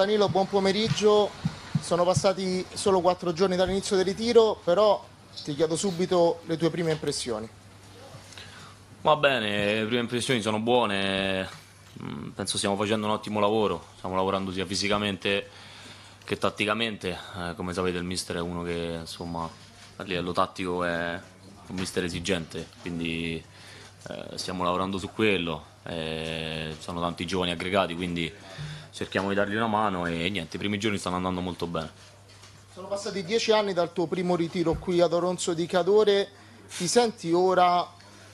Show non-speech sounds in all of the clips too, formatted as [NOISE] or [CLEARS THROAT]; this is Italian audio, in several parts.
Danilo, buon pomeriggio. Sono passati solo quattro giorni dall'inizio del ritiro, però ti chiedo subito le tue prime impressioni. Va bene, le prime impressioni sono buone, mm, penso stiamo facendo un ottimo lavoro, stiamo lavorando sia fisicamente che tatticamente, eh, come sapete il mister è uno che insomma a livello tattico è un mister esigente, quindi eh, stiamo lavorando su quello, eh, sono tanti giovani aggregati quindi cerchiamo di dargli una mano e niente, i primi giorni stanno andando molto bene. Sono passati dieci anni dal tuo primo ritiro qui ad Oronzo di Cadore, ti senti ora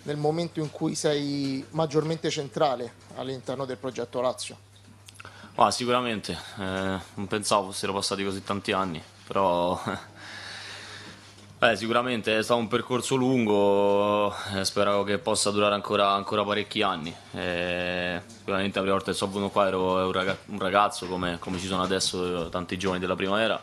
nel momento in cui sei maggiormente centrale all'interno del progetto Lazio? Ah, sicuramente, eh, non pensavo fossero passati così tanti anni, però [LAUGHS] Beh, sicuramente è stato un percorso lungo, eh, spero che possa durare ancora, ancora parecchi anni. E eh, sicuramente la prima volta che sono venuto qua ero un ragazzo come, come ci sono adesso tanti giovani della primavera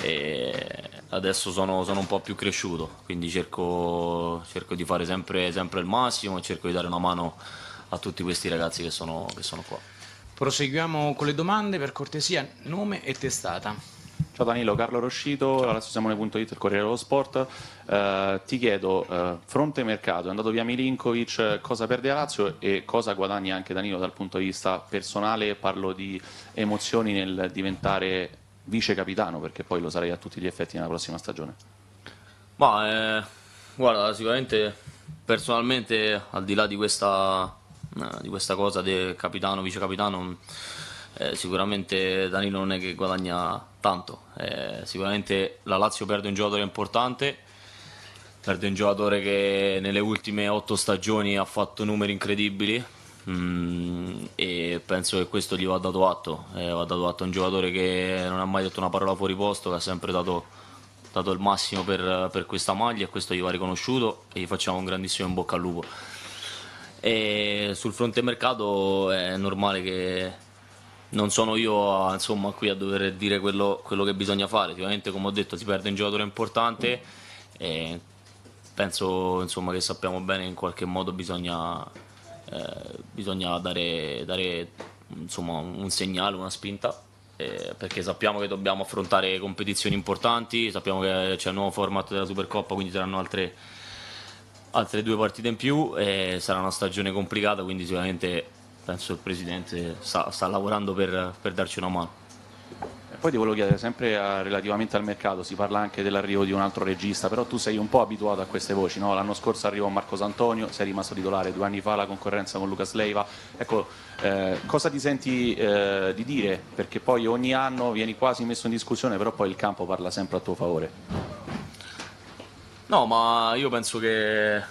e adesso sono, sono un po' più cresciuto, quindi cerco, cerco di fare sempre, sempre, il massimo e cerco di dare una mano a tutti questi ragazzi che sono, che sono qua. Proseguiamo con le domande, per cortesia, nome e testata. Ciao Danilo, Carlo Roscito, alessusiamone.it, il Corriere dello Sport. Eh, ti chiedo, eh, fronte mercato, è andato via Milinkovic, eh, cosa perde Lazio e cosa guadagni anche Danilo dal punto di vista personale? Parlo di emozioni nel diventare vice capitano, perché poi lo sarei a tutti gli effetti nella prossima stagione. Ma eh, guarda, sicuramente personalmente, al di là di questa, eh, di questa cosa del capitano, vice capitano, eh, sicuramente Danilo non è che guadagna tanto. Eh, sicuramente la Lazio perde un giocatore importante, perde un giocatore che nelle ultime otto stagioni ha fatto numeri incredibili mm, e penso che questo gli va dato atto. Eh, va dato atto a un giocatore che non ha mai detto una parola fuori posto, che ha sempre dato, dato il massimo per, per questa maglia e questo gli va riconosciuto e gli facciamo un grandissimo in bocca al lupo. E sul fronte mercato è normale che non sono io insomma, qui a dover dire quello, quello, che bisogna fare. Sicuramente, come ho detto, si perde un giocatore importante e penso insomma, che sappiamo bene in qualche modo bisogna, eh, bisogna dare, dare insomma, un segnale, una spinta. Eh, perché sappiamo che dobbiamo affrontare competizioni importanti, sappiamo che c'è il nuovo format della Supercoppa, quindi saranno altre, altre due partite in più e sarà una stagione complicata, quindi sicuramente penso il Presidente sta, sta lavorando per, per darci una mano. Poi ti volevo chiedere, sempre a, eh, relativamente al mercato, si parla anche dell'arrivo di un altro regista, però tu sei un po' abituato a queste voci, no? l'anno scorso arrivò Marco Santonio, sei rimasto titolare, due anni fa la concorrenza con Lucas Leiva, ecco, eh, cosa ti senti eh, di dire? Perché poi ogni anno vieni quasi messo in discussione, però poi il campo parla sempre a tuo favore. No, ma io penso che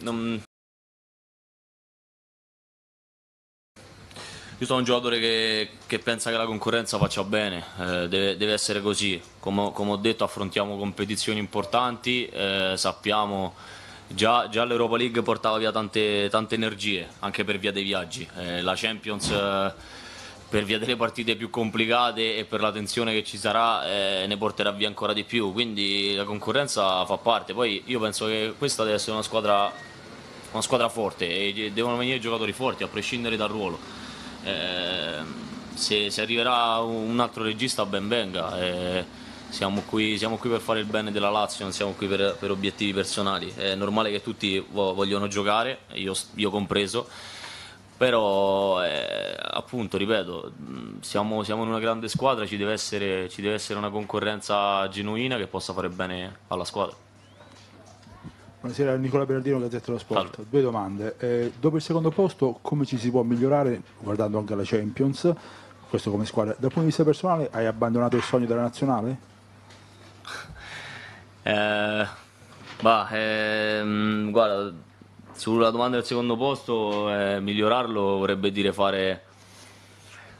non, io sono un giocatore che, che, pensa che la concorrenza faccia bene, eh, deve, deve, essere così. Come, come, ho detto affrontiamo competizioni importanti, eh, sappiamo già, già l'Europa League portava via tante, tante, energie, anche per via dei viaggi. Eh, la Champions eh, per via delle partite più complicate e per la tensione che ci sarà eh, ne porterà via ancora di più, quindi la concorrenza fa parte. Poi io penso che questa deve essere una squadra, una squadra forte e devono venire giocatori forti a prescindere dal ruolo eh, se, se, arriverà un altro regista ben venga, eh, siamo, qui, siamo, qui, per fare il bene della Lazio, non siamo qui per, per obiettivi personali, è normale che tutti vogliono giocare, io, io compreso, però eh, appunto ripeto siamo, siamo, in una grande squadra ci deve, essere, ci deve essere una concorrenza genuina che possa fare bene alla squadra Buonasera, Nicola Bernardino, Gazzetta dello Sport. Salve. Due domande. Eh, dopo il secondo posto, come ci si può migliorare, guardando anche la Champions, questo come squadra? Dal punto di vista personale, hai abbandonato il sogno della nazionale? [LAUGHS] Eh, bah, ehm, guarda, sulla domanda del secondo posto, eh, migliorarlo vorrebbe dire fare,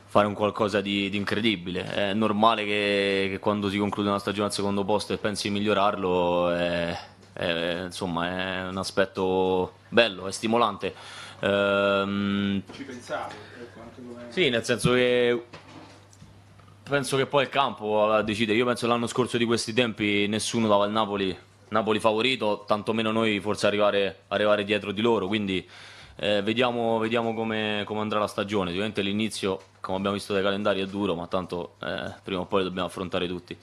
fare un qualcosa di, di, incredibile. È normale che, che, quando si conclude una stagione al secondo posto e pensi di migliorarlo... Eh, eh, insomma è un aspetto bello, è stimolante. Ehm, Ci pensate? Eh, sì, nel senso che penso che poi il campo a Io penso che l'anno scorso di questi tempi nessuno dava il Napoli, Napoli favorito, tantomeno noi forse arrivare, arrivare dietro di loro, quindi... Eh, vediamo, vediamo come, come, andrà la stagione. Sicuramente l'inizio, come abbiamo visto dai calendari, è duro, ma tanto eh, prima o poi dobbiamo affrontare tutti.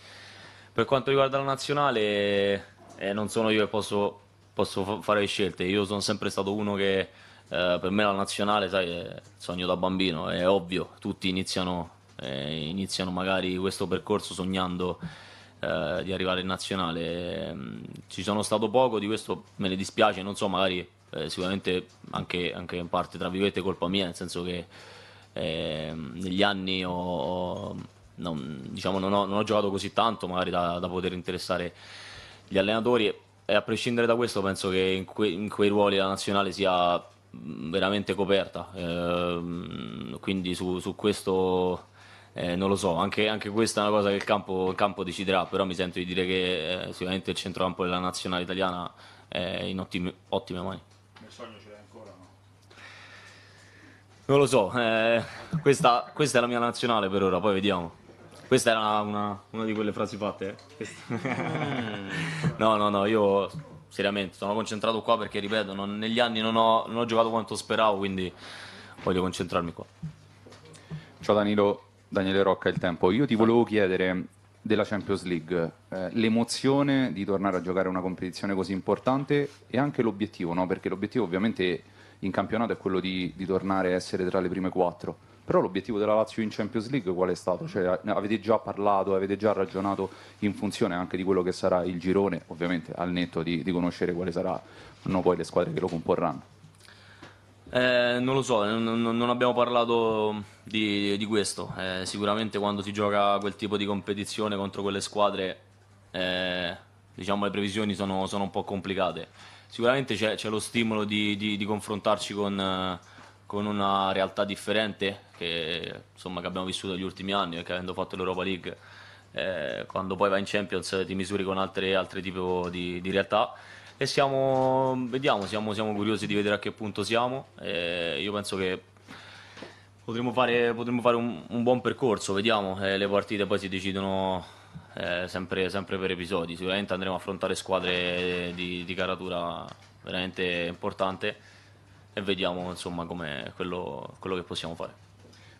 Per quanto riguarda la nazionale, e non sono io che posso, posso fare le scelte. Io sono sempre stato uno che eh, per me la nazionale, sai, sogno da bambino, è ovvio, tutti iniziano, eh, iniziano magari questo percorso sognando eh, di arrivare in nazionale. Ehm, ci sono stato poco, di questo me ne dispiace, non so, magari eh, sicuramente anche, anche, in parte, tra virgolette, colpa mia, nel senso che ehm, negli anni ho, ho, non, diciamo, non, ho, non, ho, giocato così tanto magari da, da poter interessare gli allenatori, e a prescindere da questo penso che in, que- in quei ruoli la nazionale sia veramente coperta, eh, quindi su, su questo eh, non lo so, anche, anche, questa è una cosa che il campo, il campo, deciderà, però mi sento di dire che eh, sicuramente il centrocampo della nazionale italiana è in ottime, ottime mani. Nel sogno ce l'hai ancora? No? Non lo so, eh, questa, questa è la mia nazionale per ora, poi vediamo. Questa era una, una di quelle frasi fatte. Eh. Mm. [LAUGHS] no, no, no, io seriamente sono concentrato qua perché, ripeto, non, negli anni non ho, non ho giocato quanto speravo, quindi voglio concentrarmi qua. Ciao Danilo, Daniele Rocca, il tempo. Io ti volevo chiedere della Champions League, eh, l'emozione di tornare a giocare una competizione così importante e anche l'obiettivo, no? perché l'obiettivo ovviamente in campionato è quello di, di tornare a essere tra le prime quattro. Però l'obiettivo della Lazio in Champions League qual è stato? Cioè, avete già parlato, avete già ragionato in funzione anche di quello che sarà il girone, ovviamente al netto di, di conoscere quali saranno poi le squadre che lo comporranno. Eh, non lo so, eh, non, non abbiamo parlato di, di questo. Eh, sicuramente quando si gioca quel tipo di competizione contro quelle squadre, eh, diciamo, le previsioni sono, sono, un po' complicate. Sicuramente c'è, c'è lo stimolo di, di, di confrontarci con, eh, con una realtà differente che, insomma, che abbiamo vissuto negli ultimi anni, perché eh, avendo fatto l'Europa League, eh, quando poi vai in Champions ti misuri con altre, altri tipi di, di, realtà. E siamo, vediamo, siamo, siamo, curiosi di vedere a che punto siamo. Eh, io penso che potremmo fare, potremmo fare un, un, buon percorso, vediamo. Eh, le partite poi si decidono eh, sempre, sempre, per episodi. Sicuramente andremo a affrontare squadre di, di caratura veramente importante e vediamo insomma quello, quello che possiamo fare.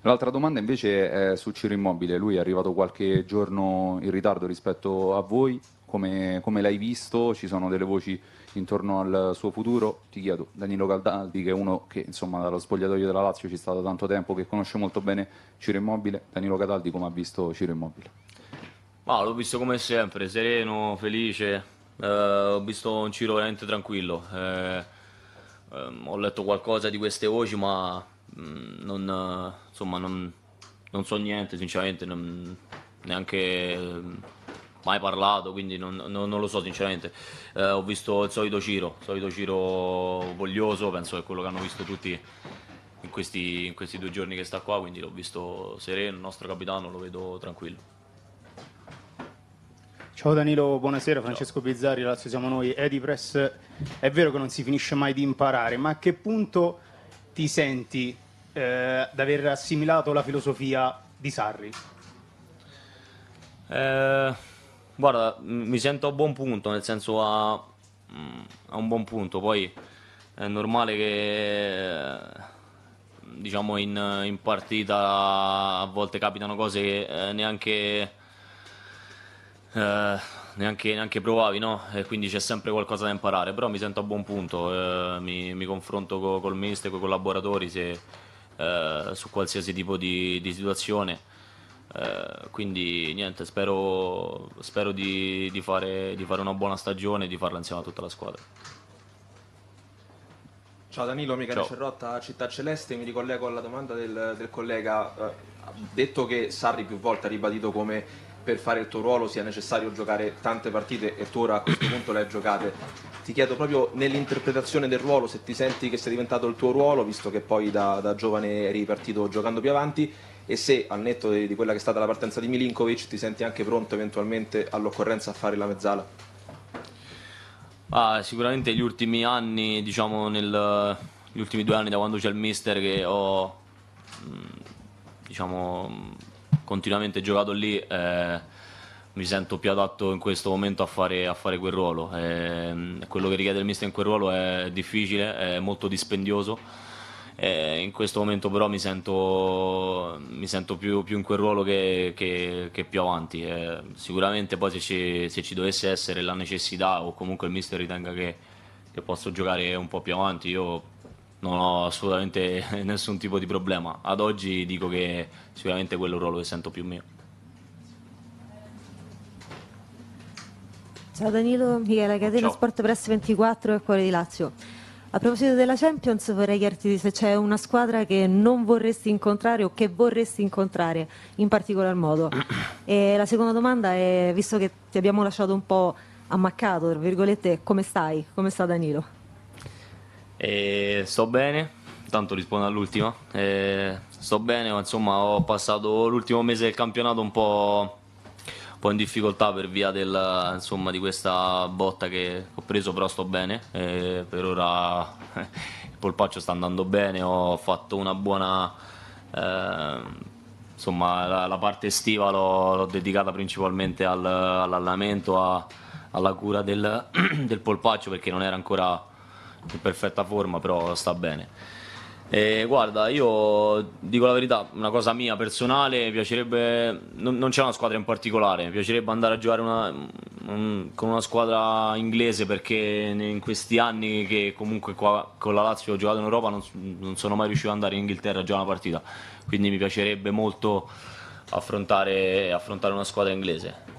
L'altra domanda invece è su Ciro Immobile, lui è arrivato qualche giorno in ritardo rispetto a voi, come, come l'hai visto? Ci sono delle voci intorno al suo futuro? Ti chiedo, Danilo Caldaldi che è uno che insomma dallo spogliatoio della Lazio ci sta da tanto tempo, che conosce molto bene Ciro Immobile, Danilo Cataldi come ha visto Ciro Immobile? Ma l'ho visto come sempre, sereno, felice, eh, ho visto un Ciro veramente tranquillo. Eh Um, ho letto qualcosa di queste voci, ma mh, mm, non, insomma, non, non, so niente, sinceramente, non, neanche mm, mai parlato, quindi non, non lo so sinceramente. Eh, ho visto il solito Ciro, il solito Ciro voglioso, penso che è quello che hanno visto tutti in questi, in questi due giorni che sta qua, quindi l'ho visto sereno, il nostro capitano lo vedo tranquillo. Ciao Danilo, buonasera, Francesco Bizzarri, Lazio siamo noi, Edipress, è vero che non si finisce mai di imparare, ma a che punto ti senti eh, di aver assimilato la filosofia di Sarri? Eh, guarda, mi sento a buon punto, nel senso a, mm, a un buon punto, poi è normale che diciamo in, in partita a volte capitano cose che eh, neanche eh, neanche, neanche, provavi, no? E quindi c'è sempre qualcosa da imparare, però mi sento a buon punto, eh, mi, mi, confronto co, col mister, con i collaboratori se, eh, su qualsiasi tipo di, di situazione. Eh, quindi niente, spero, spero di, di, fare, di, fare, una buona stagione e di farla insieme a tutta la squadra. Ciao Danilo, Michele Ciao. Cerrotta, Città Celeste, mi ricollego alla domanda del, del collega. Eh, ha detto che Sarri più volte ha ribadito come per fare il tuo ruolo sia necessario giocare tante partite e tu ora a questo punto le hai giocate. Ti chiedo proprio nell'interpretazione del ruolo se ti senti che sia diventato il tuo ruolo, visto che poi da, da giovane eri partito giocando più avanti, e se al netto di, di, quella che è stata la partenza di Milinkovic ti senti anche pronto eventualmente all'occorrenza a fare la mezzala. Ah, sicuramente gli ultimi anni, diciamo nel, gli ultimi due anni da quando c'è il mister che ho mm, diciamo continuamente giocato lì, eh, mi sento più adatto in questo momento a fare, a fare quel ruolo. E, eh, quello che richiede il mister in quel ruolo è difficile, è molto dispendioso. E eh, in questo momento però mi sento, mi sento più, più, in quel ruolo che, che, che più avanti. E eh, sicuramente poi se ci, se ci, dovesse essere la necessità o comunque il mister ritenga che, che posso giocare un po' più avanti, io non ho assolutamente [LAUGHS] nessun tipo di problema. Ad oggi dico che sicuramente quello è un ruolo che sento più mio. Ciao Danilo, Michele Catena, Sport Press 24 e Cuore di Lazio. A proposito della Champions vorrei chiederti se c'è una squadra che non vorresti incontrare o che vorresti incontrare in particolar modo. [CLEARS THROAT] E la seconda domanda è, visto che ti abbiamo lasciato un po' ammaccato, tra virgolette, come stai? Come sta Danilo? E sto bene, tanto rispondo all'ultima. E sto bene, insomma ho passato l'ultimo mese del campionato un po', un po in difficoltà per via del, insomma, di questa botta che ho preso, però sto bene. E per ora [LAUGHS] il polpaccio sta andando bene, ho fatto una buona... Eh, insomma, la, la, parte estiva l'ho, dedicata principalmente al, all'allenamento, a, alla cura del, [CLEARS THROAT] del polpaccio perché non era ancora in perfetta forma, però sta bene. E guarda, io dico la verità, una cosa mia personale, piacerebbe, non, non c'è una squadra in particolare, mi piacerebbe andare a giocare una, un, con una squadra inglese perché in questi anni che comunque qua, con la Lazio ho giocato in Europa non, non sono mai riuscito ad andare in Inghilterra a giocare una partita, quindi mi piacerebbe molto affrontare, affrontare una squadra inglese.